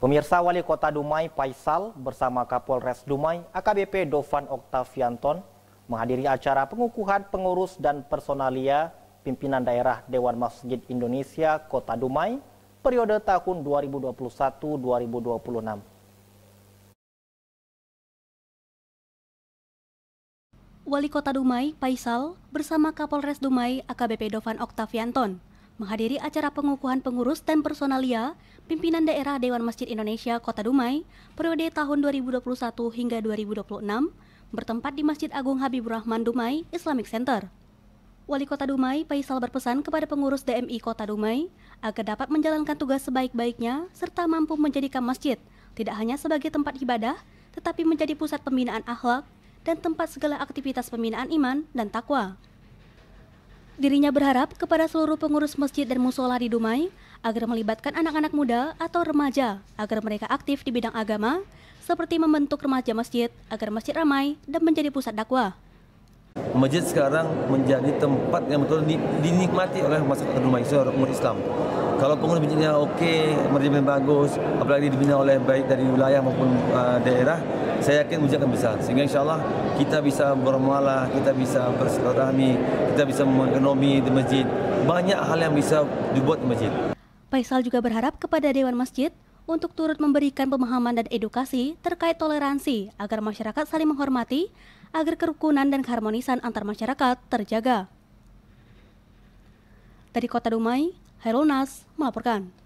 Pemirsa Wali Kota Dumai Paisal bersama Kapolres Dumai AKBP Dovan Oktavianton menghadiri acara pengukuhan pengurus dan personalia pimpinan daerah Dewan Masjid Indonesia Kota Dumai periode tahun 2021-2026. Wali Kota Dumai, Paisal bersama Kapolres Dumai, AKBP Dovan Oktavianton, menghadiri acara pengukuhan pengurus dan personalia pimpinan daerah Dewan Masjid Indonesia Kota Dumai periode tahun 2021 hingga 2026 bertempat di Masjid Agung Habibur Rahman Dumai Islamic Center. Wali Kota Dumai Faisal berpesan kepada pengurus DMI Kota Dumai agar dapat menjalankan tugas sebaik-baiknya serta mampu menjadikan masjid tidak hanya sebagai tempat ibadah tetapi menjadi pusat pembinaan akhlak dan tempat segala aktivitas pembinaan iman dan takwa. Dirinya berharap kepada seluruh pengurus masjid dan musola di Dumai agar melibatkan anak-anak muda atau remaja agar mereka aktif di bidang agama, seperti membentuk remaja masjid agar masjid ramai dan menjadi pusat dakwah. Masjid sekarang menjadi tempat yang betul dinikmati oleh masyarakat Dumaiso umat Islam. Kalau pengurus masjidnya oke, masjidnya bagus, apalagi dibina oleh baik dari wilayah maupun uh, daerah, saya yakin masjid akan besar. Sehingga insya Allah kita bisa bermualah, kita bisa bersilaturahmi, kita bisa mengenomi di masjid. Banyak hal yang bisa dibuat di masjid. Faisal juga berharap kepada Dewan Masjid untuk turut memberikan pemahaman dan edukasi terkait toleransi agar masyarakat saling menghormati, agar kerukunan dan keharmonisan antar masyarakat terjaga. Dari Kota Dumai, Hairul Nas melaporkan.